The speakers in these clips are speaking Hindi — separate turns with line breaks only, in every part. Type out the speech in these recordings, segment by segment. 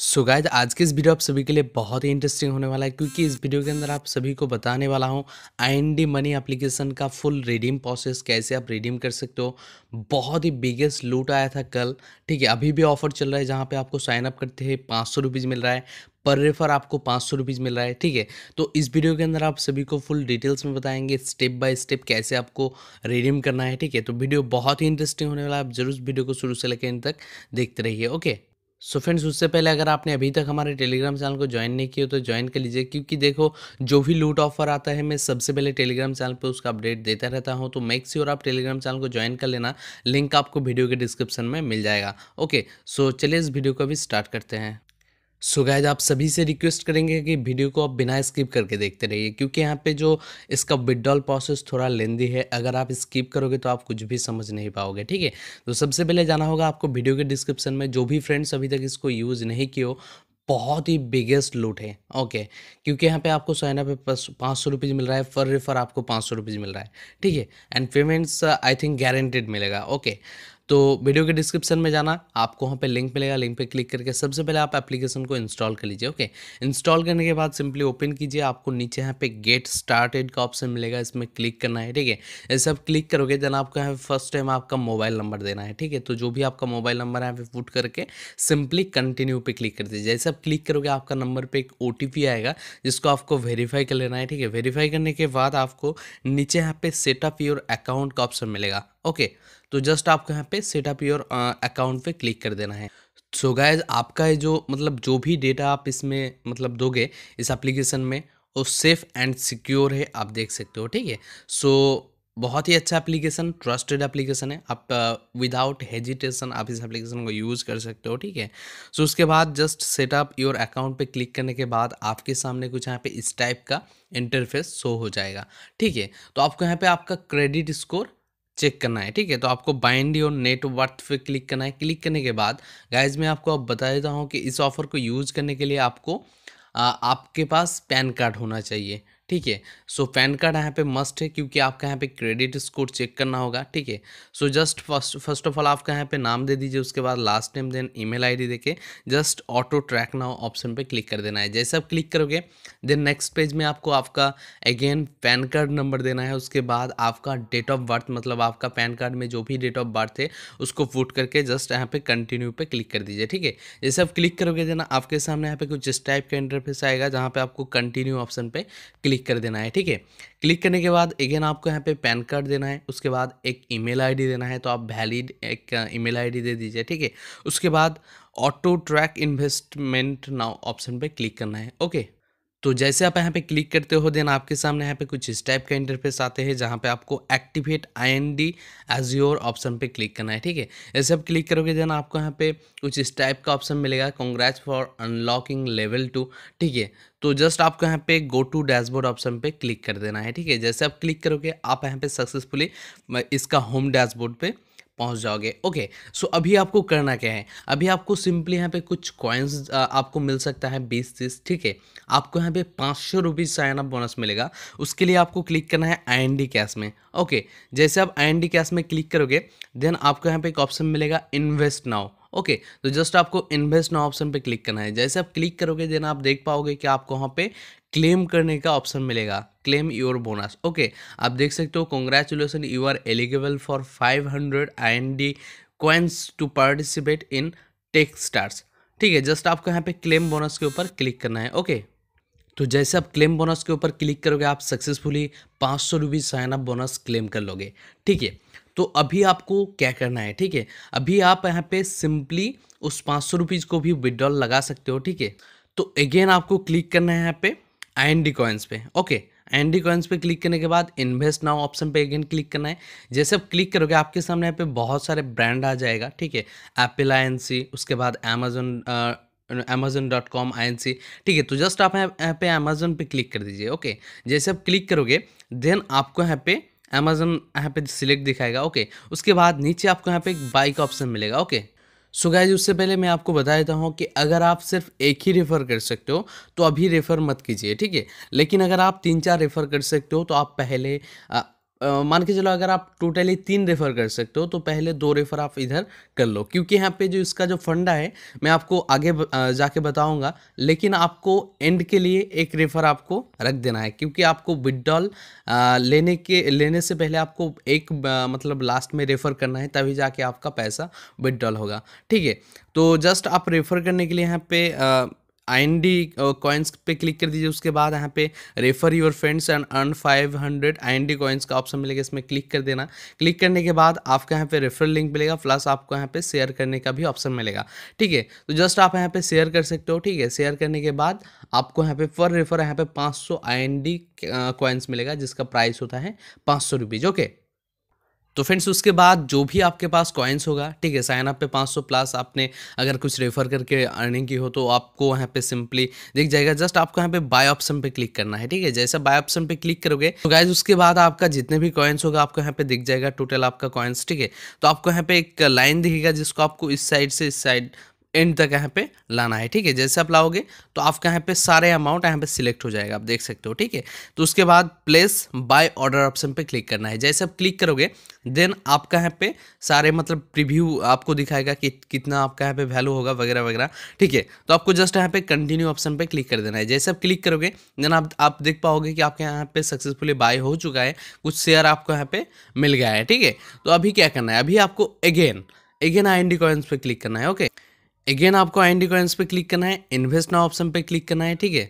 सो गाइज आज के इस वीडियो आप सभी के लिए बहुत ही इंटरेस्टिंग होने वाला है क्योंकि इस वीडियो के अंदर आप सभी को बताने वाला हूँ आई मनी एप्लीकेशन का फुल रिडीम प्रोसेस कैसे आप रिडीम कर सकते हो बहुत ही बिगेस्ट लूट आया था कल ठीक है अभी भी ऑफर चल रहा है जहाँ पे आपको साइन अप करते हैं पाँच सौ मिल रहा है पर रेफर आपको पाँच सौ रुपीज़ मिल रहा है ठीक है तो इस वीडियो के अंदर आप सभी को फुल डिटेल्स में बताएंगे स्टेप बाय स्टेप कैसे आपको रिडीम करना है ठीक है तो वीडियो बहुत ही इंटरेस्टिंग होने वाला है आप जरूर वीडियो को शुरू से लेकर इन तक देखते रहिए ओके सो so फ्रेंड्स उससे पहले अगर आपने अभी तक हमारे टेलीग्राम चैनल को ज्वाइन नहीं किया तो ज्वाइन कर लीजिए क्योंकि देखो जो भी लूट ऑफर आता है मैं सबसे पहले टेलीग्राम चैनल पे उसका अपडेट देता रहता हूँ तो मेक श्योर आप टेलीग्राम चैनल को ज्वाइन कर लेना लिंक आपको वीडियो के डिस्क्रिप्शन में मिल जाएगा ओके सो so चलिए इस वीडियो को भी स्टार्ट करते हैं सो गैज आप सभी से रिक्वेस्ट करेंगे कि वीडियो को आप बिना स्किप करके देखते रहिए क्योंकि यहाँ पे जो इसका विड्रॉल प्रोसेस थोड़ा लेंदी है अगर आप स्किप करोगे तो आप कुछ भी समझ नहीं पाओगे ठीक है तो सबसे पहले जाना होगा आपको वीडियो के डिस्क्रिप्शन में जो भी फ्रेंड्स अभी तक इसको यूज़ नहीं किए बहुत ही बिगेस्ट लूट है ओके क्योंकि यहाँ पे आपको सोना पे पाँच सौ रुपीज़ मिल रहा है फर रिफर आपको पाँच सौ रुपीज़ मिल रहा है ठीक है and payments I think guaranteed मिलेगा ओके तो वीडियो के डिस्क्रिप्शन में जाना आपको वहाँ पे लिंक मिलेगा लिंक पे क्लिक करके सबसे पहले आप एप्लीकेशन को इंस्टॉल कर लीजिए ओके इंस्टॉल करने के बाद सिंपली ओपन कीजिए आपको नीचे यहाँ पे गेट स्टार्टेड का ऑप्शन मिलेगा इसमें क्लिक करना है ठीक है ये सब क्लिक करोगे देन आपको यहाँ पे फर्स्ट टाइम आपका मोबाइल नंबर देना है ठीक है तो जो भी आपका मोबाइल नंबर है यहाँ फुट करके सिंपली कंटिन्यू पर क्लिक कर दीजिए जैसे आप क्लिक करोगे आपका नंबर पर एक ओ आएगा जिसको आपको वेरीफाई कर लेना है ठीक है वेरीफाई करने के बाद आपको नीचे यहाँ पे सेटअप योर अकाउंट का ऑप्शन मिलेगा ओके तो जस्ट आपको यहाँ पे सेटअप योर अकाउंट पे क्लिक कर देना है सो so गाइज आपका जो मतलब जो भी डेटा आप इसमें मतलब दोगे इस एप्लीकेशन में वो सेफ एंड सिक्योर है आप देख सकते हो ठीक है सो बहुत ही अच्छा एप्लीकेशन ट्रस्टेड एप्लीकेशन है आप विदाउट uh, हेजिटेशन आप इस एप्लीकेशन को यूज़ कर सकते हो ठीक है सो उसके बाद जस्ट सेटअप योर अकाउंट पे क्लिक करने के बाद आपके सामने कुछ यहाँ पे इस टाइप का इंटरफेस शो हो जाएगा ठीक है तो आपको यहाँ पे आपका क्रेडिट स्कोर चेक करना है ठीक है तो आपको बाइंड योर नेटवर्थ पे क्लिक करना है क्लिक करने के बाद गाइज मैं आपको अब बता देता हूँ कि इस ऑफ़र को यूज़ करने के लिए आपको आ, आपके पास पैन कार्ड होना चाहिए ठीक है सो पैन कार्ड यहाँ पे मस्ट है क्योंकि आपका यहाँ पे क्रेडिट स्कोर चेक करना होगा ठीक है so just first first of all आपका यहाँ पे नाम दे दीजिए उसके बाद last name then email ID देके just auto track now option पे क्लिक कर देना है जैसे आप क्लिक करोगे देन नेक्स्ट पेज में आपको आपका अगेन पैन कार्ड नंबर देना है उसके बाद आपका डेट ऑफ बर्थ मतलब आपका पैन कार्ड में जो भी डेट ऑफ बर्थ है उसको फूट करके जस्ट यहाँ पे कंटिन्यू पे क्लिक कर दीजिए ठीक है जैसे आप क्लिक करोगे देना आपके सामने यहाँ पे कुछ इस टाइप का इंटरफेस आएगा जहाँ पे आपको कंटिन्यू ऑप्शन पे क्लिक क्लिक कर देना है ठीक है क्लिक करने के बाद अगेन आपको यहाँ पे पैन कार्ड देना है उसके बाद एक ईमेल आईडी देना है तो आप वैलिड एक ईमेल आईडी दे दीजिए ठीक है उसके बाद auto track investment now option पे क्लिक करना है ओके तो जैसे आप यहाँ पे क्लिक करते हो देन आपके सामने यहाँ पे कुछ इस टाइप का इंटरफेस आते हैं जहाँ पे आपको activate I N D as your option पे क्लिक करना है ठीक है ऐसे आप क्लिक करोगे देन आपको यहाँ पे कुछ इस टाइप का ऑप्शन मिलेगा congrats for unlocking level two ठीक है तो जस्ट आपको यहाँ पे गो टू डैशबोर्ड ऑप्शन पे क्लिक कर देना है ठीक है जैसे आप क्लिक करोगे आप यहाँ पे सक्सेसफुली इसका होम डैशबोर्ड पे पहुंच जाओगे ओके सो अभी आपको करना क्या है अभी आपको सिंपली यहाँ पे कुछ कॉइन्स आपको मिल सकता है बीस तीस ठीक है आपको यहाँ पे पाँच सौ रुपीज़ साइन अप बोनस मिलेगा उसके लिए आपको क्लिक करना है आई एन डी कैश में ओके जैसे आप आई एन डी कैश में क्लिक करोगे देन आपको यहाँ पे एक ऑप्शन मिलेगा इन्वेस्ट नाउ ओके okay, तो जस्ट आपको इन्वेस्ट ना ऑप्शन पे क्लिक करना है जैसे आप क्लिक करोगे देन आप देख पाओगे कि आपको वहाँ पे क्लेम करने का ऑप्शन मिलेगा क्लेम योर बोनस ओके आप देख सकते हो congratulations you are eligible for five hundred I N D coins to participate in tex stars ठीक है जस्ट आपको यहाँ पे क्लेम बोनस के ऊपर क्लिक करना है ओके okay? तो जैसे आप क्लेम बोनस के ऊपर क्लिक करोगे आप सक्सेसफुली पाँच सौ rupees sign up bonus claim कर लोगे ठीक है तो अभी आपको क्या करना है ठीक है अभी आप यहाँ पे सिंपली उस पाँच सौ रुपीज़ को भी विड्रॉल लगा सकते हो ठीक है तो अगेन आपको क्लिक करना है यहाँ पे आई एन डी कॉइन्स पे okay I N D coins पे क्लिक करने के बाद इन्वेस्ट नाउ ऑप्शन पे अगेन क्लिक करना है जैसे आप क्लिक करोगे आपके सामने यहाँ पे बहुत सारे ब्रांड आ जाएगा ठीक है एप्पल आई उसके बाद Amazon Amazon dot com I N C ठीक है तो जस्ट आप यहाँ पे अमेजन पे क्लिक कर दीजिए ओके जैसे आप क्लिक करोगे देन आपको यहाँ पे अमेजन यहाँ पे सिलेक्ट दिखाएगा ओके उसके बाद नीचे आपको यहाँ पे एक बाई का ऑप्शन मिलेगा ओके सो गाइज उससे पहले मैं आपको बता देता हूँ कि अगर आप सिर्फ एक ही रेफ़र कर सकते हो तो अभी रेफ़र मत कीजिए ठीक है लेकिन अगर आप तीन चार रेफ़र कर सकते हो तो आप पहले मान के चलो अगर आप टोटली तीन रेफर कर सकते हो तो पहले दो रेफर आप इधर कर लो क्योंकि यहाँ पे जो इसका जो फंडा है मैं आपको आगे जाके बताऊंगा लेकिन आपको एंड के लिए एक रेफर आपको रख देना है क्योंकि आपको विदड्रॉल लेने के लेने से पहले आपको एक मतलब लास्ट में रेफर करना है तभी जाके आपका पैसा विदड्रॉल होगा ठीक है तो जस्ट आप रेफर करने के लिए यहाँ पे आई कॉइन्स पे क्लिक कर दीजिए उसके बाद यहाँ पे refer your friends and earn 500 I N D coins का ऑप्शन मिलेगा इसमें क्लिक कर देना क्लिक करने के बाद आपको यहाँ पे रेफर लिंक मिलेगा प्लस आपको यहाँ पे शेयर करने का भी ऑप्शन मिलेगा ठीक है तो जस्ट आप यहाँ पे शेयर कर सकते हो ठीक है शेयर करने के बाद आपको यहाँ पे पर रेफर यहाँ पे पाँच सौ आई एन कॉइन्स मिलेगा जिसका प्राइस होता है पाँच सौ ओके तो फ्रेंड्स उसके बाद जो भी आपके पास कॉइन्स होगा ठीक है साइन अप पे 500 प्लस आपने अगर कुछ रेफर करके अर्निंग की हो तो आपको वहाँ पे सिंपली दिख जाएगा जस्ट आपको यहाँ पे बाय ऑप्शन पे क्लिक करना है ठीक है जैसे बाय ऑप्शन पे क्लिक करोगे तो गाइज उसके बाद आपका जितने भी कॉइन्स होगा आपको यहाँ पे दिख जाएगा टोटल आपका कॉइन्स ठीक है तो आपको यहाँ पे एक लाइन दिखेगा जिसको आपको इस साइड से इस साइड एंड तक यहाँ पे लाना है ठीक है जैसे आप लाओगे तो आपके यहाँ पे सारे अमाउंट यहाँ पे सिलेक्ट हो जाएगा आप देख सकते हो ठीक है तो उसके बाद प्लेस बाय ऑर्डर ऑप्शन पे क्लिक करना है जैसे आप क्लिक करोगे देन आपका यहाँ पे सारे मतलब प्रीव्यू आपको दिखाएगा कि कितना आपका यहाँ पे वैल्यू होगा वगैरह वगैरह ठीक है तो आपको जस्ट यहाँ पे कंटिन्यू ऑप्शन पर क्लिक कर देना है जैसे आप क्लिक करोगे देन आप आप देख पाओगे कि आपके यहाँ पे सक्सेसफुली बाय हो चुका है कुछ शेयर आपको यहाँ पे मिल गया है ठीक है तो अभी क्या करना है अभी आपको again again I N D coins पे क्लिक करना है ओके अगेन आपको डी कॉइन्स पे क्लिक करना है इन्वेस्ट ना ऑप्शन पे क्लिक करना है ठीक है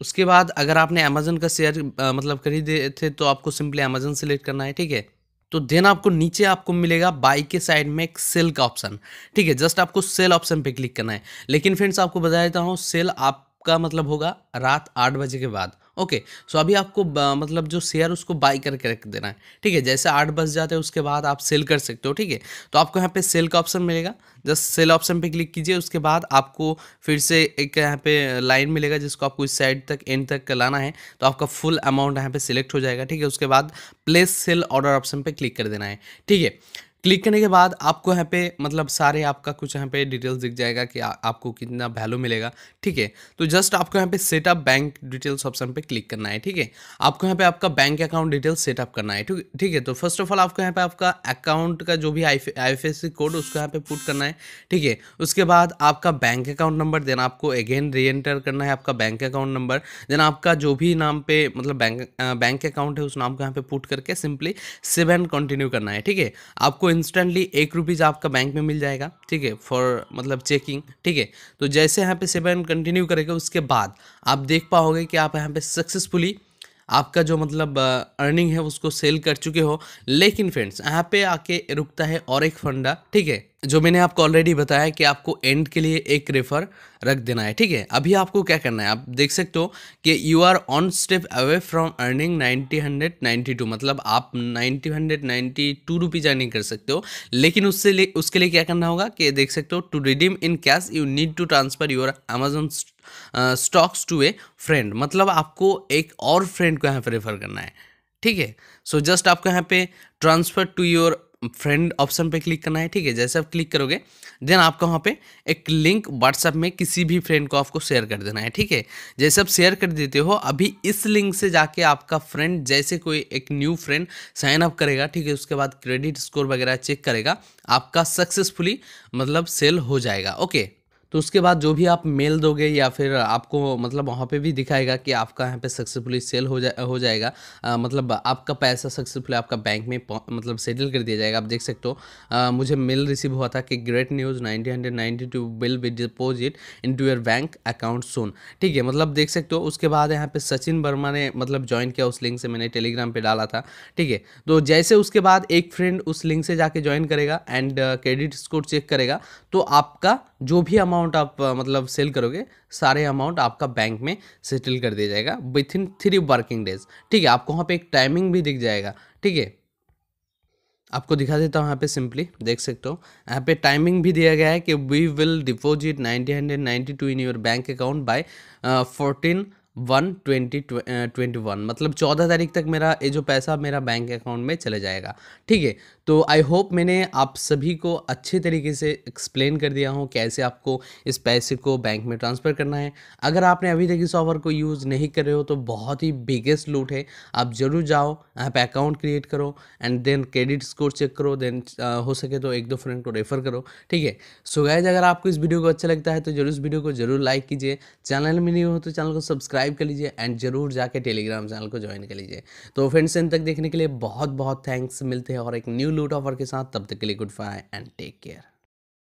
उसके बाद अगर आपने अमेजन का शेयर मतलब खरीदे थे तो आपको सिंपली अमेजन सेलेक्ट करना है ठीक है तो देन आपको नीचे आपको मिलेगा बाई के साइड में एक सेल का ऑप्शन ठीक है जस्ट आपको सेल ऑप्शन पे क्लिक करना है लेकिन फ्रेंड्स आपको बता देता हूँ सेल आपका मतलब होगा रात आठ बजे के बाद ओके सो अभी आपको मतलब जो शेयर उसको बाई करके रख देना है ठीक है जैसे आठ बज जाते हैं उसके बाद आप सेल कर सकते हो ठीक है तो आपको यहाँ पे सेल का ऑप्शन मिलेगा जस्ट सेल ऑप्शन पे क्लिक कीजिए उसके बाद आपको फिर से एक यहाँ पे लाइन मिलेगा जिसको आपको इस साइड तक एंड तक लाना है तो आपका फुल अमाउंट यहाँ पे सिलेक्ट हो जाएगा ठीक है उसके बाद प्लेस सेल ऑर्डर ऑप्शन पे क्लिक कर देना है ठीक है क्लिक करने के बाद आपको यहाँ पे मतलब सारे आपका कुछ यहाँ पे डिटेल्स दिख जाएगा कि आ, आपको कितना वैल्यू मिलेगा ठीक है तो जस्ट आपको यहाँ पे सेटअप बैंक डिटेल्स ऑप्शन पे क्लिक करना है ठीक है आपको यहाँ पे आपका बैंक अकाउंट डिटेल्स सेटअप करना है ठीक ठीक है तो फर्स्ट ऑफ ऑल आपको यहाँ पे आपका अकाउंट का जो भी आई एफ कोड उसको यहाँ पे पुट करना है ठीक है उसके बाद आपका बैंक अकाउंट नंबर देना आपको अगेन री एंटर करना है आपका बैंक अकाउंट नंबर देन आपका जो भी नाम पे मतलब बैंक बैंक अकाउंट है उस नाम को यहाँ पे पुट करके सिंपली सेवन कंटिन्यू करना है ठीक है आपको इंस्टेंटली एक रुपीज़ आपका बैंक में मिल जाएगा ठीक है फॉर मतलब चेकिंग ठीक है तो जैसे यहाँ पे सेवन कंटिन्यू करेगा उसके बाद आप देख पाओगे कि आप यहाँ पे सक्सेसफुली आपका जो मतलब अर्निंग है उसको सेल कर चुके हो लेकिन फ्रेंड्स यहाँ पे आके रुकता है और एक फंडा ठीक है जो मैंने आपको ऑलरेडी बताया कि आपको एंड के लिए एक रेफर रख देना है ठीक है अभी आपको क्या करना है आप देख सकते हो कि you are on step away from earning ninety hundred ninety two मतलब आप ninety hundred ninety two rupees earning कर सकते हो लेकिन उससे ले उसके लिए क्या करना होगा कि देख सकते हो to redeem in cash you need to transfer your Amazon stocks to a friend मतलब आपको एक और फ्रेंड को यहाँ पर रेफर करना है ठीक है सो जस्ट आपको यहाँ पे transfer to your friend option पे क्लिक करना है ठीक है जैसे आप क्लिक करोगे देन आपको वहाँ पे एक लिंक व्हाट्सएप में किसी भी फ्रेंड को आपको शेयर कर देना है ठीक है जैसे आप शेयर कर देते हो अभी इस लिंक से जाके आपका फ्रेंड जैसे कोई एक न्यू फ्रेंड साइन अप करेगा ठीक है उसके बाद क्रेडिट स्कोर वगैरह चेक करेगा आपका सक्सेसफुली मतलब सेल हो जाएगा ओके तो उसके बाद जो भी आप मेल दोगे या फिर आपको मतलब वहाँ पे भी दिखाएगा कि आपका यहाँ पे सक्सेसफुली सेल हो जाए हो जाएगा आ, मतलब आपका पैसा सक्सेसफुली आपका बैंक में मतलब सेटल कर दिया जाएगा आप देख सकते हो आ, मुझे मेल रिसीव हुआ था कि great news nineteen hundred ninety two will be deposit into your bank account soon ठीक है मतलब देख सकते हो उसके बाद यहाँ पर सचिन वर्मा ने मतलब ज्वाइन किया उस लिंक से मैंने टेलीग्राम पर डाला था ठीक है तो जैसे उसके बाद एक फ्रेंड उस लिंक से जाके ज्वाइन करेगा एंड क्रेडिट स्कोर चेक करेगा तो आपका जो भी अमाउंट आप मतलब सेल करोगे सारे अमाउंट आपका बैंक में सेटल कर दिया जाएगा within three working days ठीक है आपको वहाँ पे एक टाइमिंग भी दिख जाएगा ठीक है आपको दिखा देता हूँ यहाँ पे सिंपली देख सकते हो यहाँ पे टाइमिंग भी दिया गया है कि we will deposit ninety hundred ninety two in your bank account by fourteen one twenty twenty one मतलब चौदह तारीख तक मेरा ये जो पैसा मेरा बैंक अकाउंट में चले जाएगा ठीक है तो आई होप मैंने आप सभी को अच्छे तरीके से एक्सप्लेन कर दिया हूँ कैसे आपको इस पैसे को बैंक में ट्रांसफ़र करना है अगर आपने अभी तक इस ऑफर को यूज़ नहीं कर रहे हो तो बहुत ही बिगेस्ट लूट है आप ज़रूर जाओ यहाँ पर अकाउंट क्रिएट करो and then credit score check करो देन uh, हो सके तो एक दो फ्रेंड को रेफ़र करो ठीक है सो गाइज अगर आपको इस वीडियो को अच्छा लगता है तो जरूर इस वीडियो को जरूर लाइक कीजिए चैनल में नहीं हो तो चैनल को सब्सक्राइब सब्सक्राइब कर लीजिए एंड जरूर जाके टेलीग्राम चैनल को ज्वाइन कर लीजिए तो फ्रेंड्स इन तक देखने के लिए बहुत बहुत थैंक्स मिलते हैं और एक न्यू लूट ऑफर के साथ तब तक के लिए good bye and take care